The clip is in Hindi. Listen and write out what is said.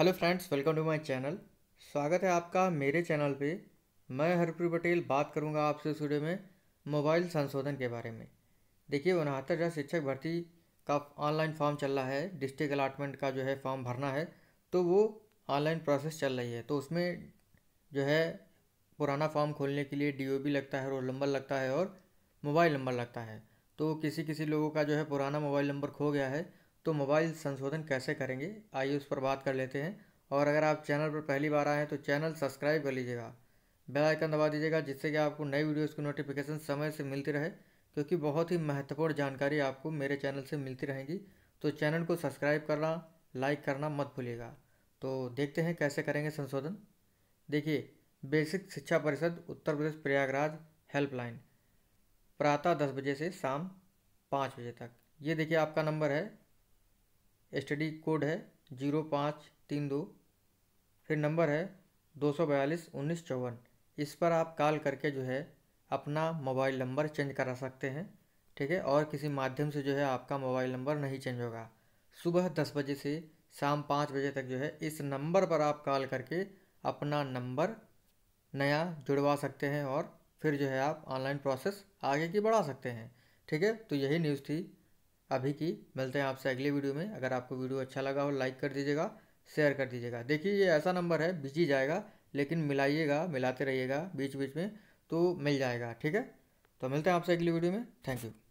hello friends welcome to my channel स्वागत है आपका मेरे चैनल पे मैं हरप्रीत पटेल बात करूंगा आपसे इस में मोबाइल संशोधन के बारे में देखिए उनहत्तर हज़ार शिक्षक भर्ती का ऑनलाइन फॉर्म चल रहा है डिस्ट्रिक्ट अलाटमेंट का जो है फॉर्म भरना है तो वो ऑनलाइन प्रोसेस चल रही है तो उसमें जो है पुराना फॉर्म खोलने के लिए डी लगता है रोल नंबर लगता है और मोबाइल नंबर लगता है तो किसी किसी लोगों का जो है पुराना मोबाइल नंबर खो गया है तो मोबाइल संशोधन कैसे करेंगे आइए उस पर बात कर लेते हैं और अगर आप चैनल पर पहली बार आए हैं तो चैनल सब्सक्राइब कर लीजिएगा बेल आइकन दबा दीजिएगा जिससे कि आपको नई वीडियोस की नोटिफिकेशन समय से मिलती रहे क्योंकि बहुत ही महत्वपूर्ण जानकारी आपको मेरे चैनल से मिलती रहेगी तो चैनल को सब्सक्राइब करना लाइक करना मत भूलिएगा तो देखते हैं कैसे करेंगे संशोधन देखिए बेसिक शिक्षा परिषद उत्तर प्रदेश प्रयागराज हेल्पलाइन प्रातः दस बजे से शाम पाँच बजे तक ये देखिए आपका नंबर है स्टडी कोड है जीरो पाँच तीन दो फिर नंबर है दो सौ बयालीस उन्नीस चौवन इस पर आप कॉल करके जो है अपना मोबाइल नंबर चेंज करा सकते हैं ठीक है और किसी माध्यम से जो है आपका मोबाइल नंबर नहीं चेंज होगा सुबह दस बजे से शाम पाँच बजे तक जो है इस नंबर पर आप कॉल करके अपना नंबर नया जुड़वा सकते हैं और फिर जो है आप ऑनलाइन प्रोसेस आगे की बढ़ा सकते हैं ठीक है तो यही न्यूज़ थी अभी की मिलते हैं आपसे अगले वीडियो में अगर आपको वीडियो अच्छा लगा हो लाइक कर दीजिएगा शेयर कर दीजिएगा देखिए ये ऐसा नंबर है बिजी जाएगा लेकिन मिलाइएगा मिलाते रहिएगा बीच बीच में तो मिल जाएगा ठीक है तो मिलते हैं आपसे अगली वीडियो में थैंक यू